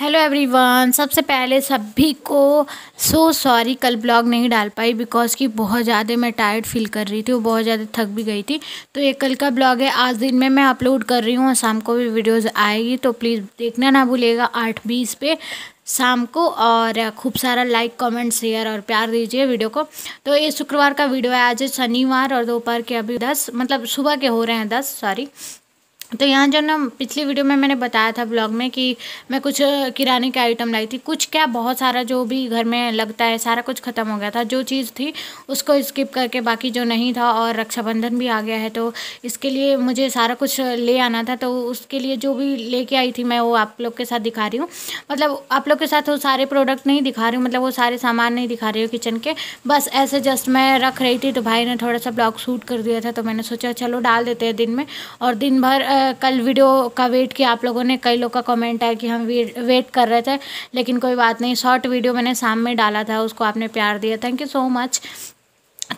hello everyone सबसे पहले सभी को सो सॉरी कल ब्लॉग नहीं डाल पाई बिकॉज़ कि बहुत ज़्यादा मैं टायर्ड फील कर रही थी और बहुत ज़्यादा थक भी गई थी तो ये कल का ब्लॉग है आज दिन में मैं अपलोड कर रही हूँ और शाम को भी वीडियोस आएगी तो प्लीज़ देखना ना भूलेगा आठ बीस पे शाम को और खूब सारा लाइक कमेंट शेयर और प्यार दीजिए वीडियो को तो ये शुक्रवार का वीडियो है आज शनिवार और दोपहर के अभी दस मतलब सुबह के हो रहे हैं दस सॉरी तो यहाँ जो ना पिछली वीडियो में मैंने बताया था ब्लॉग में कि मैं कुछ किराने के आइटम लाई थी कुछ क्या बहुत सारा जो भी घर में लगता है सारा कुछ ख़त्म हो गया था जो चीज़ थी उसको स्किप करके बाकी जो नहीं था और रक्षाबंधन भी आ गया है तो इसके लिए मुझे सारा कुछ ले आना था तो उसके लिए जो भी लेके आई थी मैं वो आप लोग के साथ दिखा रही हूँ मतलब आप लोग के साथ वो सारे प्रोडक्ट नहीं दिखा रही हूँ मतलब वो सारे सामान नहीं दिखा रही हूँ किचन के बस ऐसे जस्ट मैं रख रही थी तो भाई ने थोड़ा सा ब्लॉग सूट कर दिया था तो मैंने सोचा चलो डाल देते हैं दिन में और दिन भर कल वीडियो का वेट किया आप लोगों ने कई लोग का कमेंट आया कि हम वेट कर रहे थे लेकिन कोई बात नहीं शॉर्ट वीडियो मैंने शाम में डाला था उसको आपने प्यार दिया थैंक यू सो मच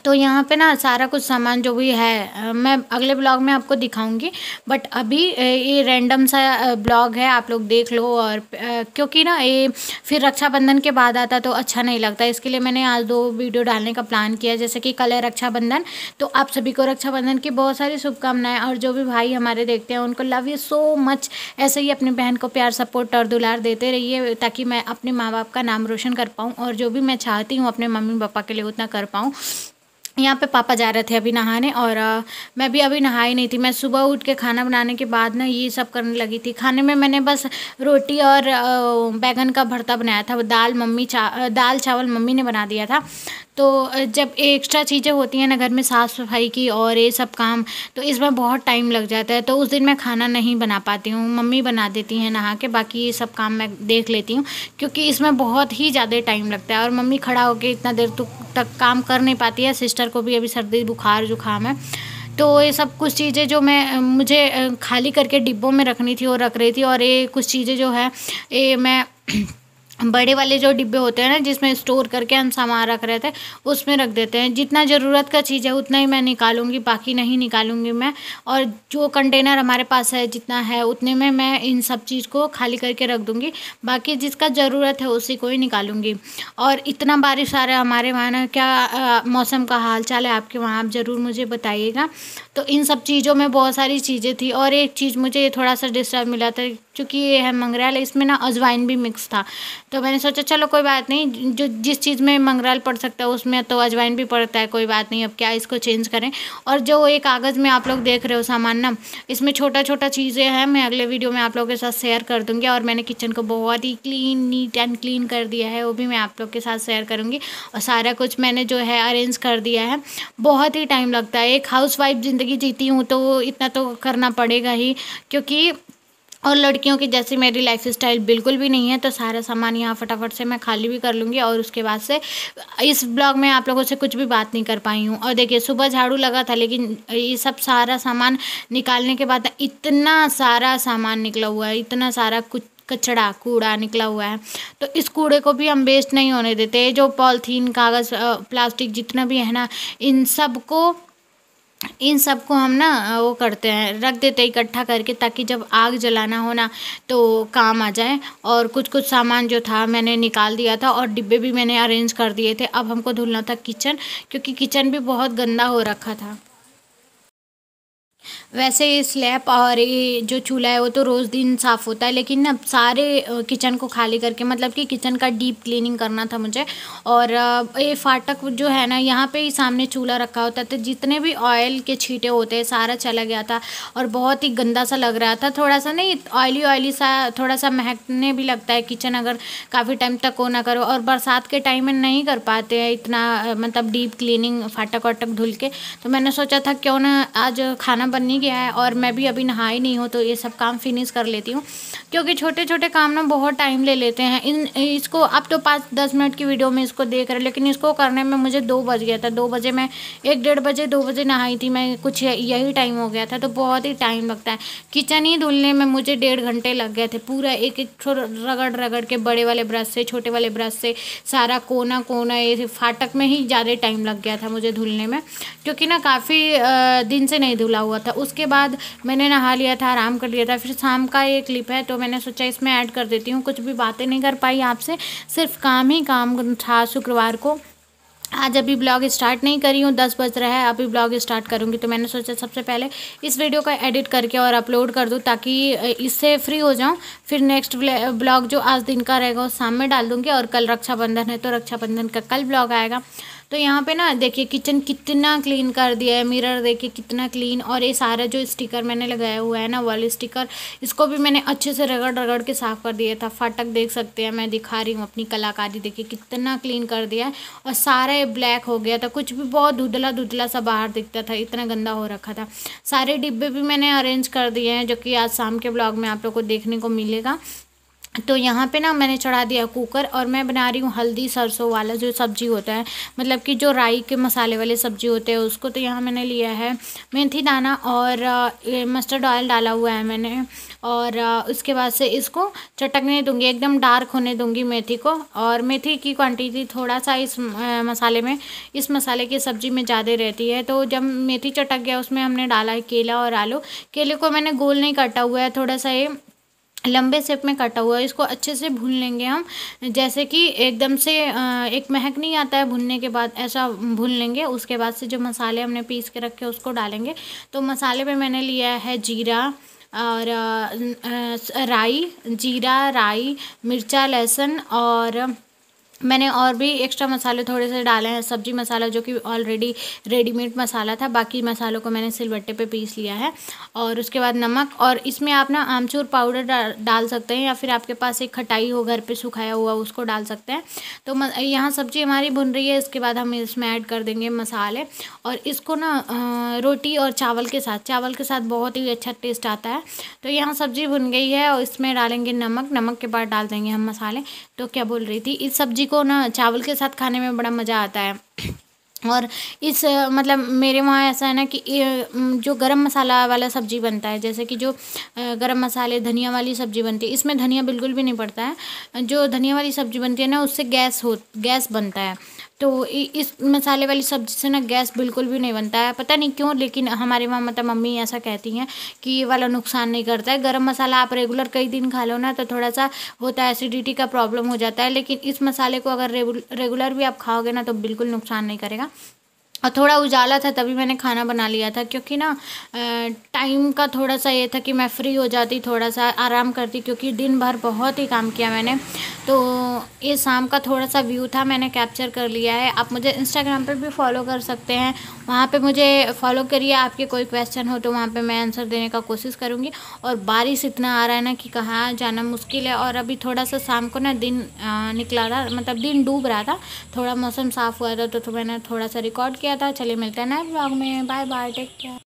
तो यहाँ पे ना सारा कुछ सामान जो भी है मैं अगले ब्लॉग में आपको दिखाऊंगी बट अभी ये रैंडम सा ब्लॉग है आप लोग देख लो और क्योंकि ना ये फिर रक्षाबंधन के बाद आता तो अच्छा नहीं लगता इसके लिए मैंने आज दो वीडियो डालने का प्लान किया जैसे कि कल है रक्षाबंधन तो आप सभी को रक्षाबंधन की बहुत सारी शुभकामनाएं और जो भी भाई हमारे देखते हैं उनको लव यू सो मच ऐसे ही अपनी बहन को प्यार सपोर्ट और दुलार देते रहिए ताकि मैं अपने माँ बाप का नाम रोशन कर पाऊँ और जो भी मैं चाहती हूँ अपने मम्मी पापा के लिए उतना कर पाऊँ यहाँ पे पापा जा रहे थे अभी नहाने और आ, मैं भी अभी नहाई नहीं थी मैं सुबह उठ के खाना बनाने के बाद ना ये सब करने लगी थी खाने में मैंने बस रोटी और आ, बैगन का भरता बनाया था दाल मम्मी चा दाल चावल मम्मी ने बना दिया था तो जब एक्स्ट्रा चीज़ें होती हैं ना घर में साफ़ सफाई की और ये सब काम तो इसमें बहुत टाइम लग जाता है तो उस दिन मैं खाना नहीं बना पाती हूँ मम्मी बना देती हैं नहा के बाकी ये सब काम मैं देख लेती हूँ क्योंकि इसमें बहुत ही ज़्यादा टाइम लगता है और मम्मी खड़ा होकर इतना देर तक काम कर नहीं पाती है सिस्टर को भी अभी सर्दी बुखार जुकाम है तो ये सब कुछ चीज़ें जो मैं मुझे खाली करके डिब्बों में रखनी थी और रख रही थी और ये कुछ चीज़ें जो है ये मैं बड़े वाले जो डिब्बे होते हैं ना जिसमें स्टोर करके हम सामान रख रहे थे उसमें रख देते हैं जितना ज़रूरत का चीज़ है उतना ही मैं निकालूंगी बाकी नहीं निकालूंगी मैं और जो कंटेनर हमारे पास है जितना है उतने में मैं इन सब चीज़ को खाली करके रख दूंगी बाकी जिसका ज़रूरत है उसी को ही निकालूंगी और इतना बारिश आ रहा है हमारे वहाँ ना क्या आ, मौसम का हाल चाल है आपके वहाँ आप ज़रूर मुझे बताइएगा तो इन सब चीज़ों में बहुत सारी चीज़ें थी और एक चीज़ मुझे थोड़ा सा डिस्टर्ब मिला था क्योंकि ये है मंगरेल इसमें ना अजवाइन भी मिक्स था तो मैंने सोचा चलो कोई बात नहीं जो जिस चीज़ में मंगरेल पड़ सकता है उसमें तो अजवाइन भी पड़ता है कोई बात नहीं अब क्या इसको चेंज करें और जो ये कागज़ में आप लोग देख रहे हो सामान ना इसमें छोटा छोटा चीज़ें हैं मैं अगले वीडियो में आप लोगों के साथ शेयर कर दूँगी और मैंने किचन को बहुत ही क्लीन नीट एंड क्लीन कर दिया है वो भी मैं आप लोग के साथ शेयर करूँगी और सारा कुछ मैंने जो है अरेंज कर दिया है बहुत ही टाइम लगता है एक हाउस वाइफ ज़िंदगी जीती हूँ तो इतना तो करना पड़ेगा ही क्योंकि और लड़कियों की जैसी मेरी लाइफ स्टाइल बिल्कुल भी नहीं है तो सारा सामान यहाँ फटाफट से मैं खाली भी कर लूँगी और उसके बाद से इस ब्लॉग में आप लोगों से कुछ भी बात नहीं कर पाई हूँ और देखिए सुबह झाड़ू लगा था लेकिन ये सब सारा सामान निकालने के बाद इतना सारा सामान निकला हुआ है इतना सारा कुछ कचड़ा कूड़ा निकला हुआ है तो इस कूड़े को भी हम वेस्ट नहीं होने देते जो पॉलीथीन कागज़ प्लास्टिक जितना भी है ना इन सब को इन सबको हम ना वो करते हैं रख देते हैं इकट्ठा करके ताकि जब आग जलाना हो ना तो काम आ जाए और कुछ कुछ सामान जो था मैंने निकाल दिया था और डिब्बे भी मैंने अरेंज कर दिए थे अब हमको धुलना था किचन क्योंकि किचन भी बहुत गंदा हो रखा था वैसे ये स्लैब और ये जो चूल्हा है वो तो रोज़ दिन साफ़ होता है लेकिन अब सारे किचन को खाली करके मतलब कि किचन का डीप क्लीनिंग करना था मुझे और ये फाटक जो है ना यहाँ पे ही सामने चूल्हा रखा होता था जितने भी ऑयल के छीटे होते हैं सारा चला गया था और बहुत ही गंदा सा लग रहा था थोड़ा सा नहीं ऑयली ऑयली सा थोड़ा सा महकने भी लगता है किचन अगर काफ़ी टाइम तक वो ना करो और बरसात के टाइम में नहीं कर पाते हैं इतना मतलब डीप क्लीनिंग फाटक वाटक धुल के तो मैंने सोचा था क्यों ना आज खाना बना नहीं गया है और मैं भी अभी नहाई नहीं हूँ तो ये सब काम फिनिश कर लेती हूँ क्योंकि छोटे छोटे काम ना बहुत टाइम ले लेते हैं इन इसको अब तो पाँच दस मिनट की वीडियो में इसको देख रहे लेकिन इसको करने में मुझे दो बज गया था दो बजे मैं एक डेढ़ बजे दो बजे नहाई थी मैं कुछ यही टाइम हो गया था तो बहुत ही टाइम लगता है किचन ही धुलने में मुझे डेढ़ घंटे लग गए थे पूरा एक एक रगड़ रगड़ के बड़े वाले ब्रश से छोटे वाले ब्रश से सारा कोना कोना ये फाटक में ही ज़्यादा टाइम लग गया था मुझे धुलने में क्योंकि ना काफ़ी दिन से नहीं धुला हुआ था उसके बाद मैंने नहा लिया था आराम कर लिया था फिर शाम का ये क्लिप है तो मैंने सोचा इसमें ऐड कर देती हूँ कुछ भी बातें नहीं कर पाई आपसे सिर्फ काम ही काम था शुक्रवार को आज अभी ब्लॉग स्टार्ट नहीं करी हूँ दस बज रहा है अभी ब्लॉग स्टार्ट करूँगी तो मैंने सोचा सबसे पहले इस वीडियो का एडिट करके और अपलोड कर दूँ ताकि इससे फ्री हो जाऊँ फिर नेक्स्ट ब्लॉग जो आज दिन का रहेगा वो शाम में डाल दूँगी और कल रक्षाबंधन है तो रक्षाबंधन का कल ब्लॉग आएगा तो यहाँ पे ना देखिए किचन कितना क्लीन कर दिया है मिरर देखिए कितना क्लीन और ये सारा जो स्टिकर मैंने लगाया हुआ है ना वॉल स्टिकर इसको भी मैंने अच्छे से रगड़ रगड़ के साफ़ कर दिया था फाटक देख सकते हैं मैं दिखा रही हूँ अपनी कलाकारी देखिए कितना क्लीन कर दिया है और सारा ये ब्लैक हो गया था कुछ भी बहुत धुधला धुधला सा बाहर दिखता था इतना गंदा हो रखा था सारे डिब्बे भी मैंने अरेंज कर दिए हैं जो कि आज शाम के ब्लॉग में आप लोग को देखने को मिलेगा तो यहाँ पे ना मैंने चढ़ा दिया कुकर और मैं बना रही हूँ हल्दी सरसों वाला जो सब्जी होता है मतलब कि जो राई के मसाले वाले सब्जी होते हैं उसको तो यहाँ मैंने लिया है मेथी दाना और मस्टर्ड ऑयल डाला हुआ है मैंने और उसके बाद से इसको चटकने दूंगी एकदम डार्क होने दूंगी मेथी को और मेथी की क्वांटिटी थोड़ा सा इस मसाले में इस मसाले की सब्ज़ी में ज़्यादा रहती है तो जब मेथी चटक गया उसमें हमने डाला है केला और आलू केले को मैंने गोल नहीं काटा हुआ है थोड़ा सा ये लंबे सेप में काटा हुआ है इसको अच्छे से भून लेंगे हम जैसे कि एकदम से एक महक नहीं आता है भुनने के बाद ऐसा भून लेंगे उसके बाद से जो मसाले हमने पीस के रखे उसको डालेंगे तो मसाले पे मैंने लिया है जीरा और राई जीरा राई मिर्चा लहसुन और मैंने और भी एक्स्ट्रा मसाले थोड़े से डाले हैं सब्जी मसाला जो कि ऑलरेडी रेडीमेड मसाला था बाकी मसालों को मैंने सिलबट्टे पे पीस लिया है और उसके बाद नमक और इसमें आप ना आमचूर पाउडर डाल सकते हैं या फिर आपके पास एक खटाई हो घर पे सुखाया हुआ उसको डाल सकते हैं तो यहाँ सब्जी हमारी भुन रही है इसके बाद हम इसमें ऐड कर देंगे मसाले और इसको ना रोटी और चावल के साथ चावल के साथ बहुत ही अच्छा टेस्ट आता है तो यहाँ सब्जी भुन गई है और इसमें डालेंगे नमक नमक के बाद डाल देंगे हम मसाले तो क्या बोल रही थी इस सब्जी को ना चावल के साथ खाने में बड़ा मज़ा आता है और इस मतलब मेरे वहाँ ऐसा है ना कि जो गरम मसाला वाला सब्ज़ी बनता है जैसे कि जो गरम मसाले धनिया वाली सब्ज़ी बनती है इसमें धनिया बिल्कुल भी नहीं पड़ता है जो धनिया वाली सब्ज़ी बनती है ना उससे गैस हो गैस बनता है तो इस मसाले वाली सब्ज़ी से ना गैस बिल्कुल भी नहीं बनता है पता नहीं क्यों लेकिन हमारे वहाँ मतलब मम्मी ऐसा कहती हैं कि ये वाला नुकसान नहीं करता है गर्म मसाला आप रेगुलर कई दिन खा लो ना तो थोड़ा सा होता तो है एसिडिटी का प्रॉब्लम हो जाता है लेकिन इस मसाले को अगर रेगुलर भी आप खाओगे ना तो बिल्कुल नुकसान नहीं करेगा और थोड़ा उजाला था तभी मैंने खाना बना लिया था क्योंकि ना टाइम का थोड़ा सा ये था कि मैं फ्री हो जाती थोड़ा सा आराम करती क्योंकि दिन भर बहुत ही काम किया मैंने तो ये शाम का थोड़ा सा व्यू था मैंने कैप्चर कर लिया है आप मुझे इंस्टाग्राम पर भी फॉलो कर सकते हैं वहाँ पे मुझे फॉलो करिए आपके कोई क्वेश्चन हो तो वहाँ पे मैं आंसर देने का कोशिश करूँगी और बारिश इतना आ रहा है ना कि कहाँ जाना मुश्किल है और अभी थोड़ा सा शाम को ना दिन निकला रहा मतलब दिन डूब रहा था थोड़ा मौसम साफ़ हुआ था तो, तो मैंने थोड़ा सा रिकॉर्ड किया था चलिए मिलते हैं ना ब्लॉग में बाय बाय टेक केयर